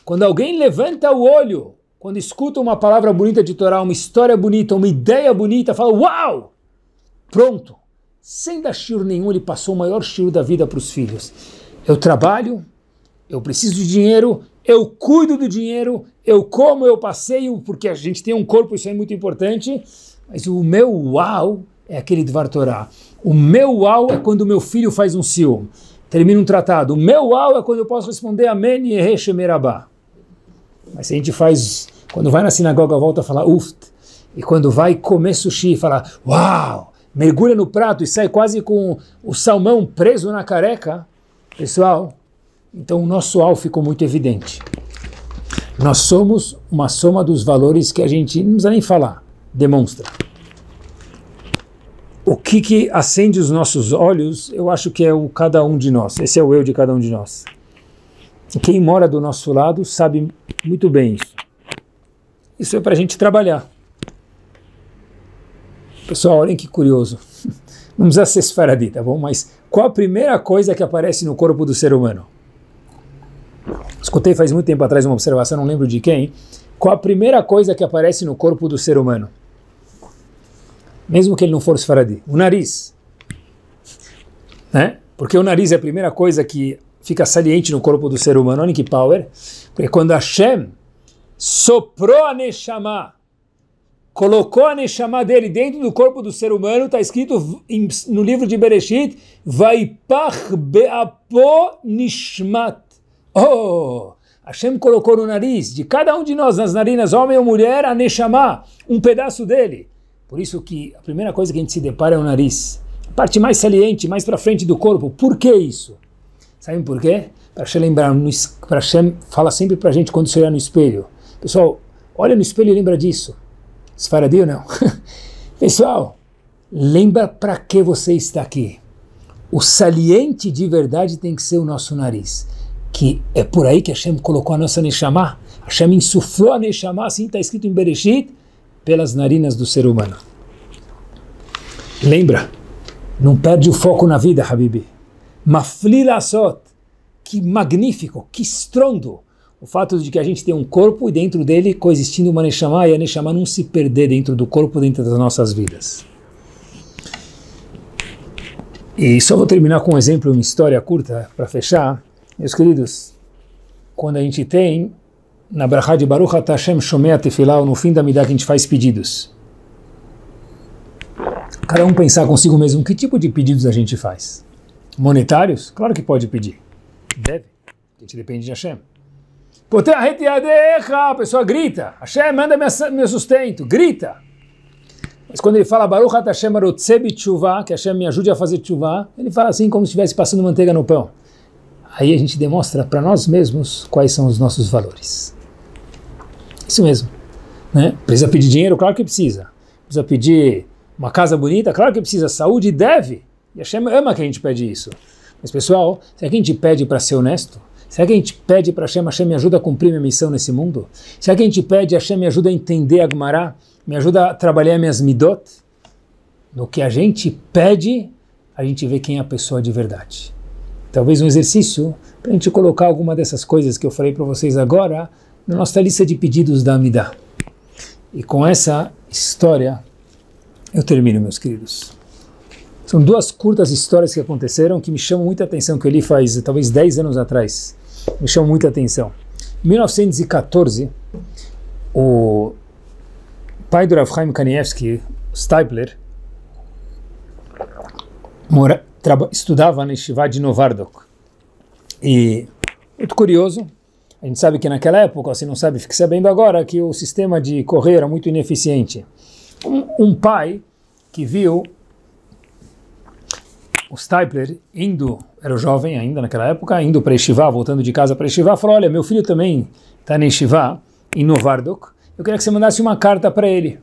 A: Quando alguém levanta o olho, quando escuta uma palavra bonita de Torá, uma história bonita, uma ideia bonita, fala: Uau! Pronto. Sem dar shiro nenhum, ele passou o maior shiro da vida para os filhos. Eu trabalho, eu preciso de dinheiro, eu cuido do dinheiro, eu como, eu passeio, porque a gente tem um corpo, isso é muito importante. Mas o meu uau é aquele Dvar Torá. O meu uau é quando meu filho faz um sil termina um tratado. O meu au é quando eu posso responder Amen e Rechemerabá. Mas se a gente faz, quando vai na sinagoga, volta a falar uft. E quando vai comer sushi, fala uau, mergulha no prato e sai quase com o salmão preso na careca. Pessoal, então o nosso au ficou muito evidente. Nós somos uma soma dos valores que a gente, não precisa nem falar, demonstra o que, que acende os nossos olhos, eu acho que é o cada um de nós. Esse é o eu de cada um de nós. Quem mora do nosso lado sabe muito bem isso. Isso é para a gente trabalhar. Pessoal, olhem que curioso. Vamos acessar ser esfaradi, tá bom? Mas qual a primeira coisa que aparece no corpo do ser humano? Escutei faz muito tempo atrás uma observação, não lembro de quem. Qual a primeira coisa que aparece no corpo do ser humano? mesmo que ele não for Sfaradi, o nariz. Né? Porque o nariz é a primeira coisa que fica saliente no corpo do ser humano, olha que power, porque quando Hashem soprou a Neshama, colocou a Neshama dele dentro do corpo do ser humano, está escrito no livro de Bereshit, Vaipach be'apo nishmat. Oh! Hashem colocou no nariz de cada um de nós, nas narinas, homem ou mulher, a Neshama, um pedaço dele. Por isso que a primeira coisa que a gente se depara é o nariz. A parte mais saliente, mais para frente do corpo. Por que isso? Sabem por quê? Para Hashem lembrar, para Hashem fala sempre para a gente quando se olhar no espelho. Pessoal, olha no espelho e lembra disso. Esfaradi ou não? Pessoal, lembra para que você está aqui. O saliente de verdade tem que ser o nosso nariz. Que é por aí que Hashem colocou a nossa Neshama. Hashem insuflou a Neshama, assim está escrito em Bereshit, pelas narinas do ser humano. Lembra? Não perde o foco na vida, Habibi. Maflila Sot. Que magnífico, que estrondo. O fato de que a gente tem um corpo e dentro dele coexistindo uma Neshama e a Neshama não se perder dentro do corpo, dentro das nossas vidas. E só vou terminar com um exemplo, uma história curta para fechar. Meus queridos, quando a gente tem na Brachá de Baruch Hashem Shomea Tefilah, no fim da Midah que a gente faz pedidos. Cada um pensar consigo mesmo que tipo de pedidos a gente faz. Monetários? Claro que pode pedir. Deve. A gente depende de Hashem. A pessoa grita. Hashem, manda meu sustento. Grita. Mas quando ele fala Baruch Hashem Arotzebi Tshuva, que Hashem me ajude a fazer Tshuva, ele fala assim como se estivesse passando manteiga no pão. Aí a gente demonstra para nós mesmos quais são os nossos valores. Isso mesmo. Né? Precisa pedir dinheiro? Claro que precisa. Precisa pedir uma casa bonita? Claro que precisa. Saúde deve. E a Shem ama que a gente pede isso. Mas pessoal, será que a gente pede para ser honesto? Será que a gente pede para Hashem, Hashem me ajuda a cumprir minha missão nesse mundo? Será que a gente pede, Hashem me ajuda a entender a Gumará? Me ajuda a trabalhar minhas midot? No que a gente pede, a gente vê quem é a pessoa de verdade. Talvez um exercício para a gente colocar alguma dessas coisas que eu falei para vocês agora na nossa lista de pedidos da Amidá. E com essa história eu termino, meus queridos. São duas curtas histórias que aconteceram que me chamam muita atenção, que eu li faz talvez 10 anos atrás. Me chamam muita atenção. Em 1914, o pai do Rav Chaim Kanievski, Stipler, mora, estudava na Shivá de Novardok. E, muito curioso, a gente sabe que naquela época, se não sabe, fique sabendo agora que o sistema de correio era muito ineficiente. Um, um pai que viu o Stipler indo, era jovem ainda naquela época, indo para Estivá, voltando de casa para Estivá, falou: Olha, meu filho também está em Estivá, em Novardok, eu queria que você mandasse uma carta para ele.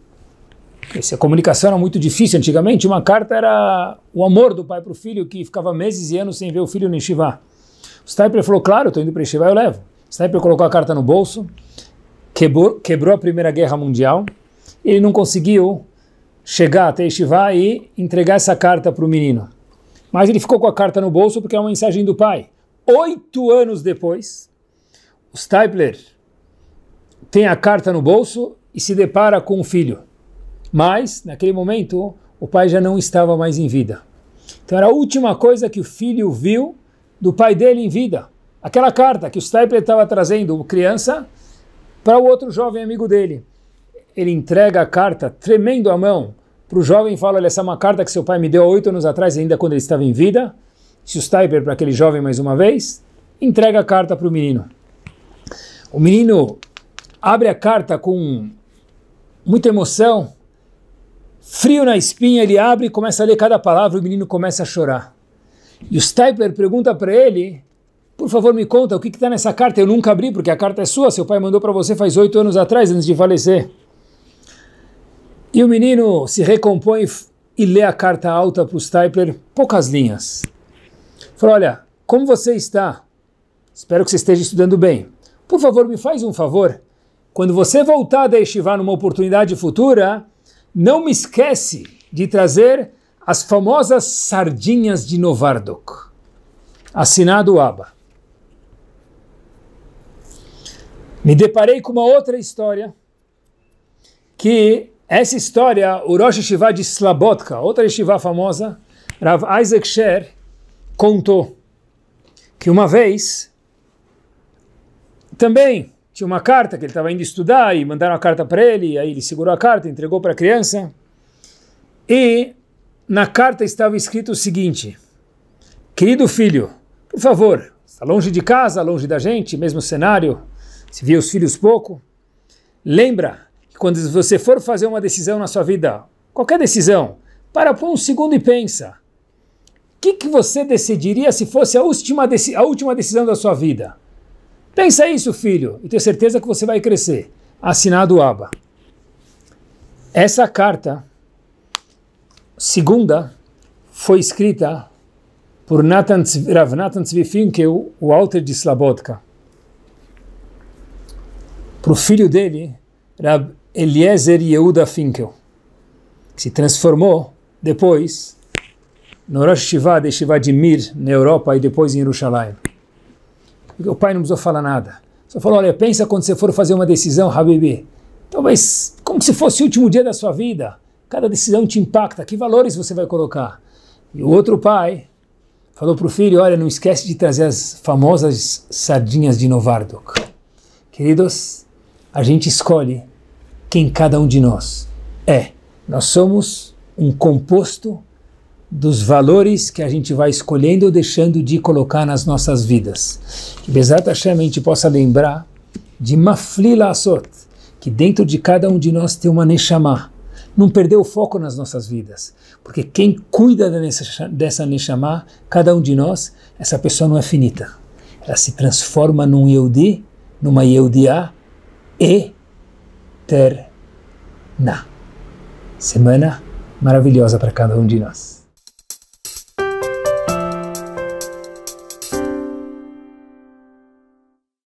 A: Essa a comunicação era muito difícil antigamente, uma carta era o amor do pai para o filho, que ficava meses e anos sem ver o filho no Estivá. O Stipler falou: Claro, estou indo para Estivá, eu levo. Sniper colocou a carta no bolso, quebrou, quebrou a Primeira Guerra Mundial, ele não conseguiu chegar até Estivá e entregar essa carta para o menino. Mas ele ficou com a carta no bolso porque é uma mensagem do pai. Oito anos depois, o Stipler tem a carta no bolso e se depara com o filho. Mas, naquele momento, o pai já não estava mais em vida. Então era a última coisa que o filho viu do pai dele em vida aquela carta que o Stapler estava trazendo, criança, para o outro jovem amigo dele. Ele entrega a carta, tremendo a mão, para o jovem e fala, olha, essa é uma carta que seu pai me deu há oito anos atrás, ainda quando ele estava em vida. Se o Stapler, para aquele jovem mais uma vez, entrega a carta para o menino. O menino abre a carta com muita emoção, frio na espinha, ele abre e começa a ler cada palavra, o menino começa a chorar. E o Stapler pergunta para ele por favor, me conta o que está nessa carta. Eu nunca abri porque a carta é sua. Seu pai mandou para você faz oito anos atrás, antes de falecer. E o menino se recompõe e lê a carta alta para o Stipler, poucas linhas. Falou: Olha, como você está? Espero que você esteja estudando bem. Por favor, me faz um favor. Quando você voltar a estivar numa oportunidade futura, não me esquece de trazer as famosas sardinhas de Novardok. Assinado Aba. me deparei com uma outra história, que essa história, o Rosh Hashivá de Slabotka, outra Hashivá famosa, Rav Isaac Sher, contou que uma vez também tinha uma carta que ele estava indo estudar e mandaram a carta para ele, aí ele segurou a carta, entregou para a criança, e na carta estava escrito o seguinte: Querido filho, por favor, está longe de casa, longe da gente, mesmo cenário, se vê os filhos pouco, lembra que quando você for fazer uma decisão na sua vida, qualquer decisão, para por um segundo e pensa. O que, que você decidiria se fosse a última, a última decisão da sua vida? Pensa isso, filho, e tenho certeza que você vai crescer. Assinado Aba. Essa carta, segunda, foi escrita por Nathan, Rav Zvi Finkel, o autor de Slabotka para o filho dele, Rab Eliezer Yehuda Finkel, que se transformou depois no Rosh Shiva de Shiva de Mir, na Europa, e depois em Jerusalém. O pai não precisou falar nada. Só falou, olha, pensa quando você for fazer uma decisão, Habibi. Talvez como se fosse o último dia da sua vida. Cada decisão te impacta. Que valores você vai colocar? E o outro pai falou para o filho, olha, não esquece de trazer as famosas sardinhas de Novardok. Queridos, a gente escolhe quem cada um de nós é. Nós somos um composto dos valores que a gente vai escolhendo ou deixando de colocar nas nossas vidas. Que Bezat Hashem a gente possa lembrar de Maflila Asot, que dentro de cada um de nós tem uma Neshama. Não perder o foco nas nossas vidas, porque quem cuida dessa Neshama, cada um de nós, essa pessoa não é finita. Ela se transforma num Yehudi, numa a eterna. Semana maravilhosa para cada um de nós.